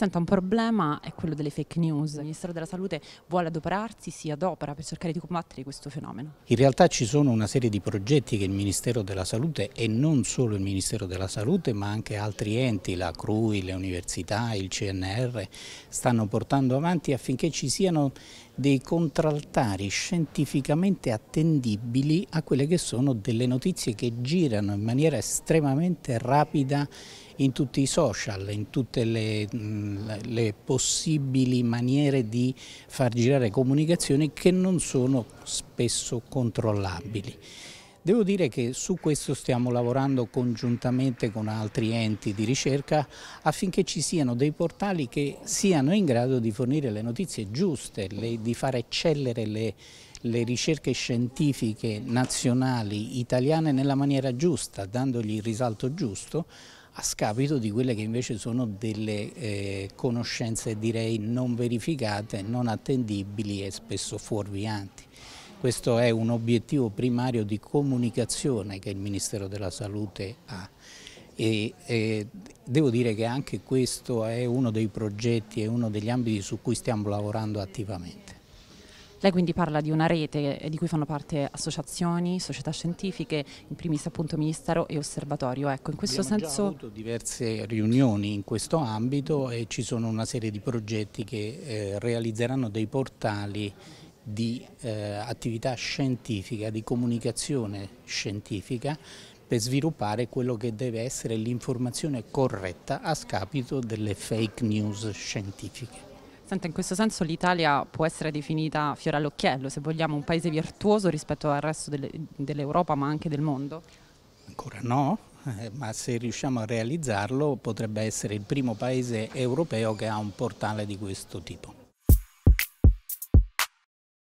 Senta, un problema è quello delle fake news. Il Ministero della Salute vuole adoperarsi, si adopera per cercare di combattere questo fenomeno. In realtà ci sono una serie di progetti che il Ministero della Salute e non solo il Ministero della Salute ma anche altri enti, la CRUI, le università, il CNR, stanno portando avanti affinché ci siano dei contraltari scientificamente attendibili a quelle che sono delle notizie che girano in maniera estremamente rapida in tutti i social, in tutte le, mm, le possibili maniere di far girare comunicazioni che non sono spesso controllabili. Devo dire che su questo stiamo lavorando congiuntamente con altri enti di ricerca affinché ci siano dei portali che siano in grado di fornire le notizie giuste, le, di far eccellere le, le ricerche scientifiche nazionali italiane nella maniera giusta, dandogli il risalto giusto, a scapito di quelle che invece sono delle eh, conoscenze direi non verificate, non attendibili e spesso fuorvianti. Questo è un obiettivo primario di comunicazione che il Ministero della Salute ha. E, e devo dire che anche questo è uno dei progetti e uno degli ambiti su cui stiamo lavorando attivamente. Lei quindi parla di una rete di cui fanno parte associazioni, società scientifiche, in primis appunto Ministero e Osservatorio. Ecco, in questo Abbiamo senso... Abbiamo avuto diverse riunioni in questo ambito e ci sono una serie di progetti che eh, realizzeranno dei portali di eh, attività scientifica, di comunicazione scientifica per sviluppare quello che deve essere l'informazione corretta a scapito delle fake news scientifiche. Senta, in questo senso l'Italia può essere definita fiore all'occhiello, se vogliamo, un paese virtuoso rispetto al resto dell'Europa ma anche del mondo? Ancora no, eh, ma se riusciamo a realizzarlo potrebbe essere il primo paese europeo che ha un portale di questo tipo.